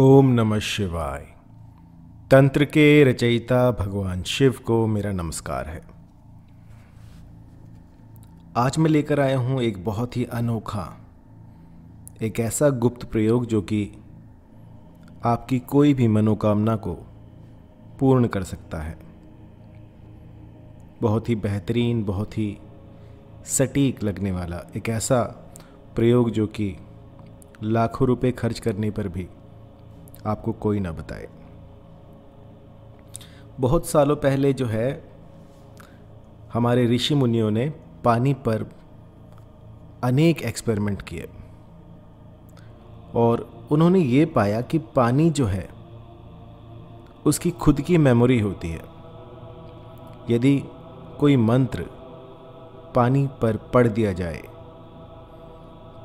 ओम नमः शिवाय तंत्र के रचयिता भगवान शिव को मेरा नमस्कार है आज मैं लेकर आया हूँ एक बहुत ही अनोखा एक ऐसा गुप्त प्रयोग जो कि आपकी कोई भी मनोकामना को पूर्ण कर सकता है बहुत ही बेहतरीन बहुत ही सटीक लगने वाला एक ऐसा प्रयोग जो कि लाखों रुपए खर्च करने पर भी आपको कोई ना बताए बहुत सालों पहले जो है हमारे ऋषि मुनियों ने पानी पर अनेक एक्सपेरिमेंट किए और उन्होंने ये पाया कि पानी जो है उसकी खुद की मेमोरी होती है यदि कोई मंत्र पानी पर पढ़ दिया जाए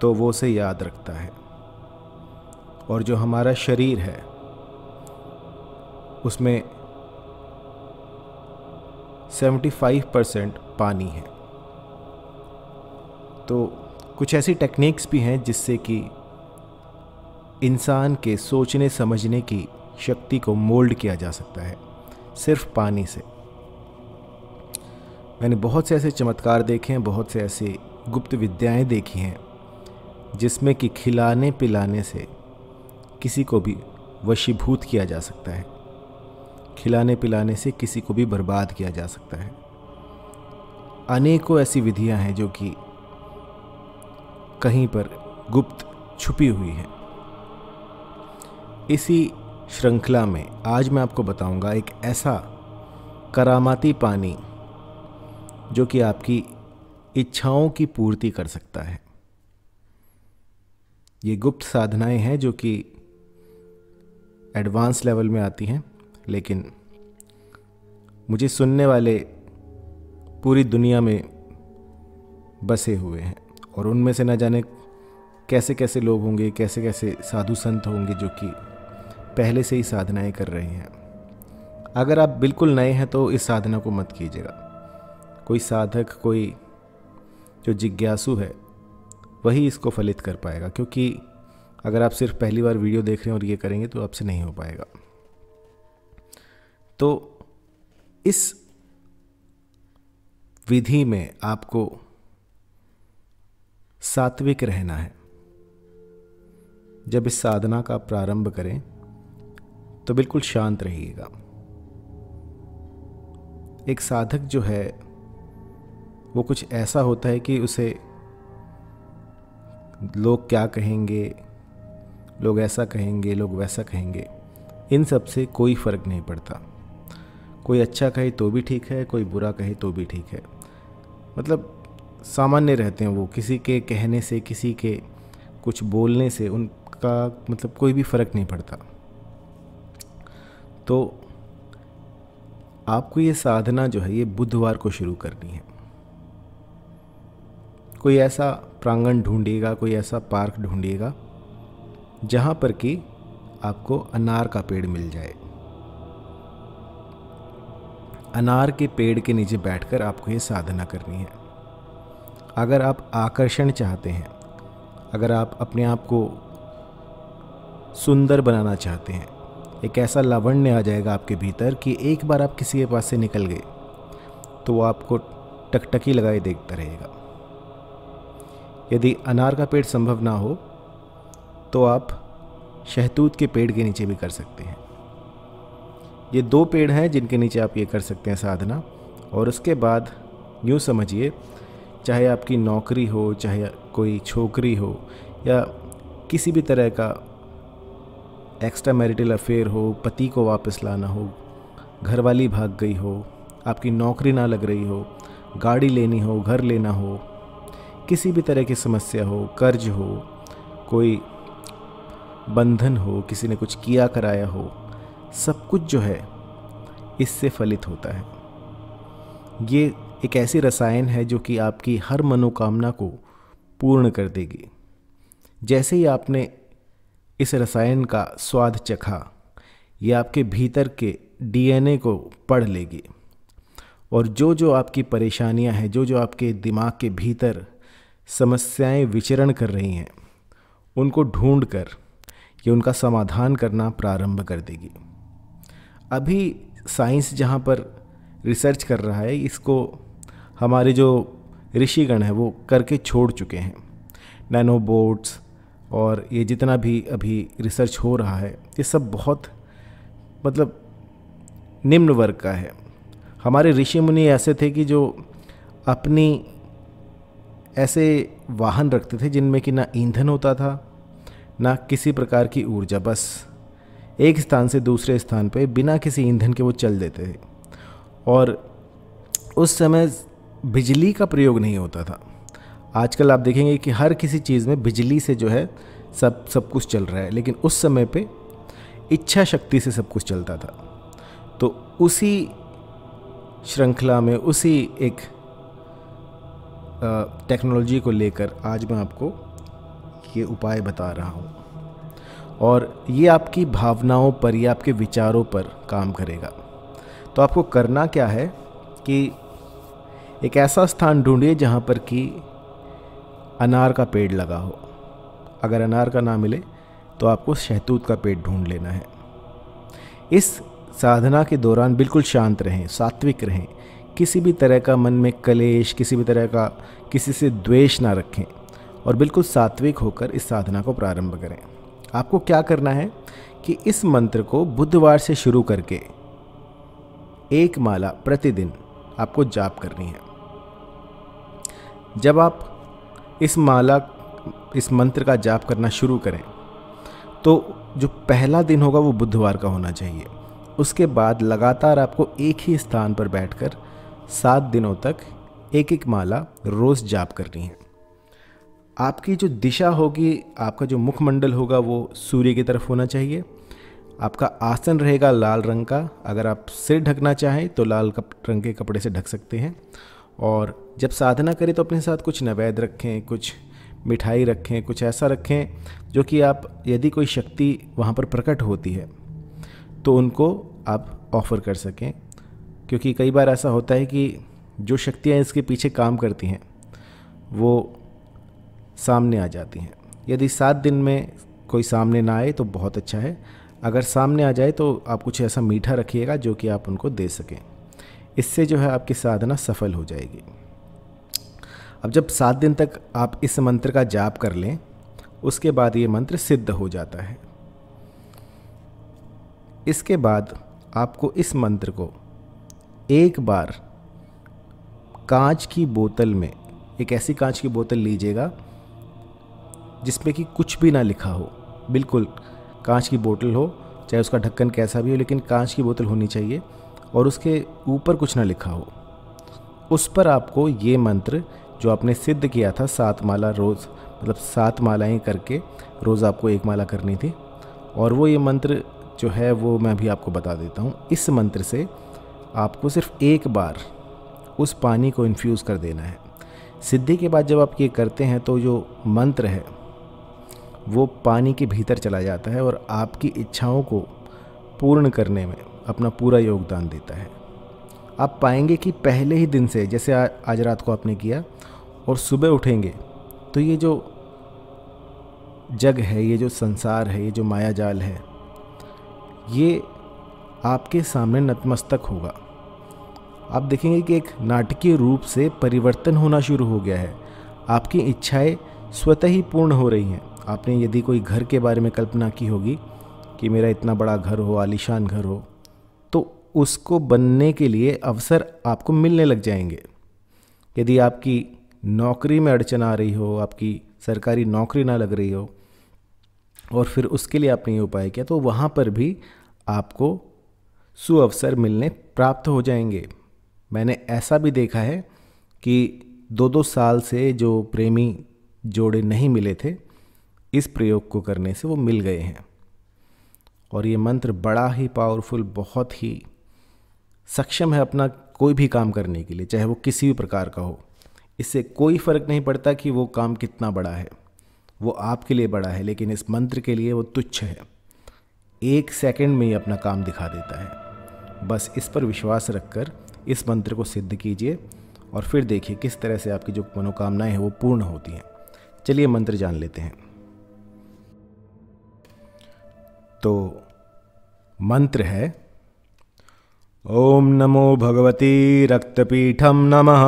तो वो उसे याद रखता है और जो हमारा शरीर है उसमें 75 परसेंट पानी है तो कुछ ऐसी टेक्निक्स भी हैं जिससे कि इंसान के सोचने समझने की शक्ति को मोल्ड किया जा सकता है सिर्फ पानी से मैंने बहुत से ऐसे चमत्कार देखे हैं बहुत से ऐसे गुप्त विद्याएं देखी हैं जिसमें कि खिलाने पिलाने से किसी को भी वशीभूत किया जा सकता है खिलाने पिलाने से किसी को भी बर्बाद किया जा सकता है अनेकों ऐसी विधियां हैं जो कि कहीं पर गुप्त छुपी हुई है इसी श्रृंखला में आज मैं आपको बताऊंगा एक ऐसा करामाती पानी जो कि आपकी इच्छाओं की पूर्ति कर सकता है ये गुप्त साधनाएं हैं जो कि एडवांस लेवल में आती हैं लेकिन मुझे सुनने वाले पूरी दुनिया में बसे हुए हैं और उनमें से ना जाने कैसे कैसे लोग होंगे कैसे कैसे साधु संत होंगे जो कि पहले से ही साधनाएं कर रहे हैं अगर आप बिल्कुल नए हैं तो इस साधना को मत कीजिएगा कोई साधक कोई जो जिज्ञासु है वही इसको फलित कर पाएगा क्योंकि अगर आप सिर्फ पहली बार वीडियो देख रहे हैं और ये करेंगे तो आपसे नहीं हो पाएगा तो इस विधि में आपको सात्विक रहना है जब इस साधना का प्रारंभ करें तो बिल्कुल शांत रहिएगा एक साधक जो है वो कुछ ऐसा होता है कि उसे लोग क्या कहेंगे लोग ऐसा कहेंगे लोग वैसा कहेंगे इन सब से कोई फ़र्क नहीं पड़ता कोई अच्छा कहे तो भी ठीक है कोई बुरा कहे तो भी ठीक है मतलब सामान्य रहते हैं वो किसी के कहने से किसी के कुछ बोलने से उनका मतलब कोई भी फ़र्क नहीं पड़ता तो आपको ये साधना जो है ये बुधवार को शुरू करनी है कोई ऐसा प्रांगण ढूंढिएगा कोई ऐसा पार्क ढूंढिएगा जहाँ पर कि आपको अनार का पेड़ मिल जाए अनार के पेड़ के नीचे बैठकर आपको ये साधना करनी है अगर आप आकर्षण चाहते हैं अगर आप अपने आप को सुंदर बनाना चाहते हैं एक ऐसा लावण्य आ जाएगा आपके भीतर कि एक बार आप किसी के पास से निकल गए तो वो आपको टकटकी लगाए देखता रहेगा यदि अनार का पेड़ संभव ना हो तो आप शहतूत के पेड़ के नीचे भी कर सकते हैं ये दो पेड़ हैं जिनके नीचे आप ये कर सकते हैं साधना और उसके बाद यूँ समझिए चाहे आपकी नौकरी हो चाहे कोई छोकरी हो या किसी भी तरह का एक्स्ट्रा मैरिटल अफेयर हो पति को वापस लाना हो घरवाली भाग गई हो आपकी नौकरी ना लग रही हो गाड़ी लेनी हो घर लेना हो किसी भी तरह की समस्या हो कर्ज हो कोई बंधन हो किसी ने कुछ किया कराया हो सब कुछ जो है इससे फलित होता है ये एक ऐसी रसायन है जो कि आपकी हर मनोकामना को पूर्ण कर देगी जैसे ही आपने इस रसायन का स्वाद चखा ये आपके भीतर के डीएनए को पढ़ लेगी और जो जो आपकी परेशानियां हैं जो जो आपके दिमाग के भीतर समस्याएं विचरण कर रही हैं उनको ढूंढ कर ये उनका समाधान करना प्रारंभ कर देगी अभी साइंस जहाँ पर रिसर्च कर रहा है इसको हमारे जो ऋषिगण हैं वो करके छोड़ चुके हैं नैनोबोट्स और ये जितना भी अभी रिसर्च हो रहा है ये सब बहुत मतलब निम्न वर्ग का है हमारे ऋषि मुनि ऐसे थे कि जो अपनी ऐसे वाहन रखते थे जिनमें कि ना ईंधन होता था ना किसी प्रकार की ऊर्जा बस एक स्थान से दूसरे स्थान पे बिना किसी ईंधन के वो चल देते थे और उस समय बिजली का प्रयोग नहीं होता था आजकल आप देखेंगे कि हर किसी चीज़ में बिजली से जो है सब सब कुछ चल रहा है लेकिन उस समय पे इच्छा शक्ति से सब कुछ चलता था तो उसी श्रृंखला में उसी एक टेक्नोलॉजी को लेकर आज मैं आपको के उपाय बता रहा हूँ और ये आपकी भावनाओं पर या आपके विचारों पर काम करेगा तो आपको करना क्या है कि एक ऐसा स्थान ढूंढिए जहाँ पर कि अनार का पेड़ लगा हो अगर अनार का ना मिले तो आपको शहतूत का पेड़ ढूंढ लेना है इस साधना के दौरान बिल्कुल शांत रहें सात्विक रहें किसी भी तरह का मन में कलेश किसी भी तरह का किसी से द्वेष ना रखें और बिल्कुल सात्विक होकर इस साधना को प्रारंभ करें आपको क्या करना है कि इस मंत्र को बुधवार से शुरू करके एक माला प्रतिदिन आपको जाप करनी है जब आप इस माला इस मंत्र का जाप करना शुरू करें तो जो पहला दिन होगा वो बुधवार का होना चाहिए उसके बाद लगातार आपको एक ही स्थान पर बैठकर सात दिनों तक एक एक माला रोज़ जाप करनी है आपकी जो दिशा होगी आपका जो मुखमंडल होगा वो सूर्य की तरफ होना चाहिए आपका आसन रहेगा लाल रंग का अगर आप सिर ढकना चाहें तो लाल कप, रंग के कपड़े से ढक सकते हैं और जब साधना करें तो अपने साथ कुछ नवैद रखें कुछ मिठाई रखें कुछ ऐसा रखें जो कि आप यदि कोई शक्ति वहाँ पर प्रकट होती है तो उनको आप ऑफ़र कर सकें क्योंकि कई बार ऐसा होता है कि जो शक्तियाँ इसके पीछे काम करती हैं वो सामने आ जाती हैं यदि सात दिन में कोई सामने ना आए तो बहुत अच्छा है अगर सामने आ जाए तो आप कुछ ऐसा मीठा रखिएगा जो कि आप उनको दे सकें इससे जो है आपकी साधना सफल हो जाएगी अब जब सात दिन तक आप इस मंत्र का जाप कर लें उसके बाद ये मंत्र सिद्ध हो जाता है इसके बाद आपको इस मंत्र को एक बार कांच की बोतल में एक ऐसी कांच की बोतल लीजिएगा जिसमें कि कुछ भी ना लिखा हो बिल्कुल कांच की बोतल हो चाहे उसका ढक्कन कैसा भी हो लेकिन कांच की बोतल होनी चाहिए और उसके ऊपर कुछ ना लिखा हो उस पर आपको ये मंत्र जो आपने सिद्ध किया था सात माला रोज़ मतलब सात मालाएं करके रोज़ आपको एक माला करनी थी और वो ये मंत्र जो है वो मैं भी आपको बता देता हूँ इस मंत्र से आपको सिर्फ एक बार उस पानी को इन्फ्यूज़ कर देना है सिद्धि के बाद जब आप ये करते हैं तो जो मंत्र है वो पानी के भीतर चला जाता है और आपकी इच्छाओं को पूर्ण करने में अपना पूरा योगदान देता है आप पाएंगे कि पहले ही दिन से जैसे आ, आज रात को आपने किया और सुबह उठेंगे तो ये जो जग है ये जो संसार है ये जो माया जाल है ये आपके सामने नतमस्तक होगा आप देखेंगे कि एक नाटकीय रूप से परिवर्तन होना शुरू हो गया है आपकी इच्छाएं स्वतः ही पूर्ण हो रही हैं आपने यदि कोई घर के बारे में कल्पना की होगी कि मेरा इतना बड़ा घर हो आलिशान घर हो तो उसको बनने के लिए अवसर आपको मिलने लग जाएंगे यदि आपकी नौकरी में अड़चन आ रही हो आपकी सरकारी नौकरी ना लग रही हो और फिर उसके लिए आपने ये उपाय किया तो वहाँ पर भी आपको सुअवसर मिलने प्राप्त हो जाएंगे मैंने ऐसा भी देखा है कि दो दो साल से जो प्रेमी जोड़े नहीं मिले थे इस प्रयोग को करने से वो मिल गए हैं और ये मंत्र बड़ा ही पावरफुल बहुत ही सक्षम है अपना कोई भी काम करने के लिए चाहे वो किसी भी प्रकार का हो इससे कोई फ़र्क नहीं पड़ता कि वो काम कितना बड़ा है वो आपके लिए बड़ा है लेकिन इस मंत्र के लिए वो तुच्छ है एक सेकंड में ही अपना काम दिखा देता है बस इस पर विश्वास रखकर इस मंत्र को सिद्ध कीजिए और फिर देखिए किस तरह से आपकी जो मनोकामनाएं हैं वो पूर्ण होती हैं चलिए मंत्र जान लेते हैं तो मंत्र है ओम नमो भगवती रक्तपीठम नमः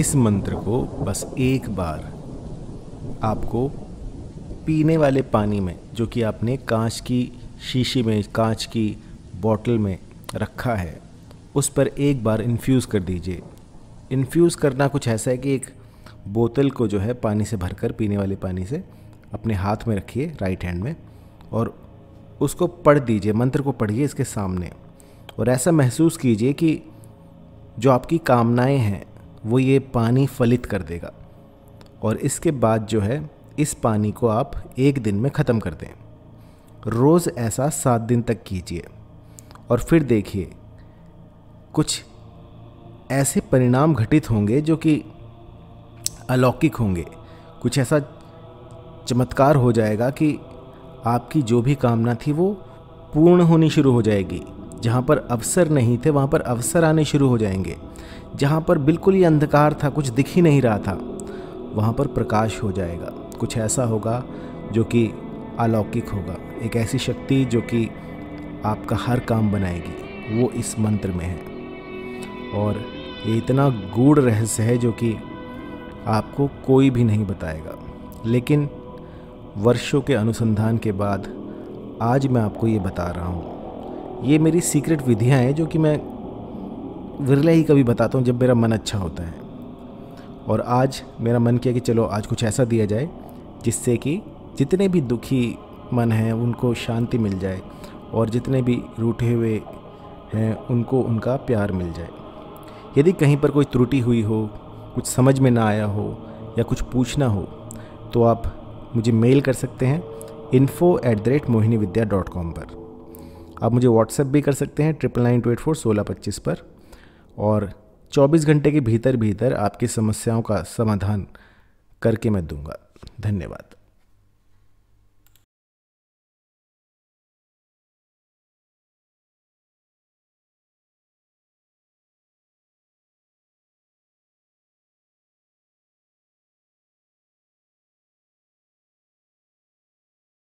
इस मंत्र को बस एक बार आपको पीने वाले पानी में जो कि आपने कांच की शीशी में कांच की बॉटल में रखा है उस पर एक बार इन्फ्यूज़ कर दीजिए इन्फ्यूज़ करना कुछ ऐसा है कि एक बोतल को जो है पानी से भरकर पीने वाले पानी से अपने हाथ में रखिए राइट हैंड में और उसको पढ़ दीजिए मंत्र को पढ़िए इसके सामने और ऐसा महसूस कीजिए कि जो आपकी कामनाएं हैं वो ये पानी फलित कर देगा और इसके बाद जो है इस पानी को आप एक दिन में ख़त्म कर दें रोज़ ऐसा सात दिन तक कीजिए और फिर देखिए कुछ ऐसे परिणाम घटित होंगे जो कि अलौकिक होंगे कुछ ऐसा चमत्कार हो जाएगा कि आपकी जो भी कामना थी वो पूर्ण होनी शुरू हो जाएगी जहाँ पर अवसर नहीं थे वहाँ पर अवसर आने शुरू हो जाएंगे जहाँ पर बिल्कुल ही अंधकार था कुछ दिख ही नहीं रहा था वहाँ पर प्रकाश हो जाएगा कुछ ऐसा होगा जो कि अलौकिक होगा एक ऐसी शक्ति जो कि आपका हर काम बनाएगी वो इस मंत्र में है और ये इतना गूढ़ रहस्य है जो कि आपको कोई भी नहीं बताएगा लेकिन वर्षों के अनुसंधान के बाद आज मैं आपको ये बता रहा हूँ ये मेरी सीक्रेट विधियाँ हैं जो कि मैं विरले ही कभी बताता हूँ जब मेरा मन अच्छा होता है और आज मेरा मन किया कि चलो आज कुछ ऐसा दिया जाए जिससे कि जितने भी दुखी मन हैं उनको शांति मिल जाए और जितने भी रूठे हुए हैं उनको उनका प्यार मिल जाए यदि कहीं पर कोई त्रुटि हुई हो कुछ समझ में ना आया हो या कुछ पूछना हो तो आप मुझे मेल कर सकते हैं info at the rate Mohini Vidya dot com पर आप मुझे व्हाट्सएप भी कर सकते हैं triple nine two eight four सोलह पच्चीस पर और चौबीस घंटे के भीतर भीतर आपकी समस्याओं का समाधान करके मैं दूंगा धन्यवाद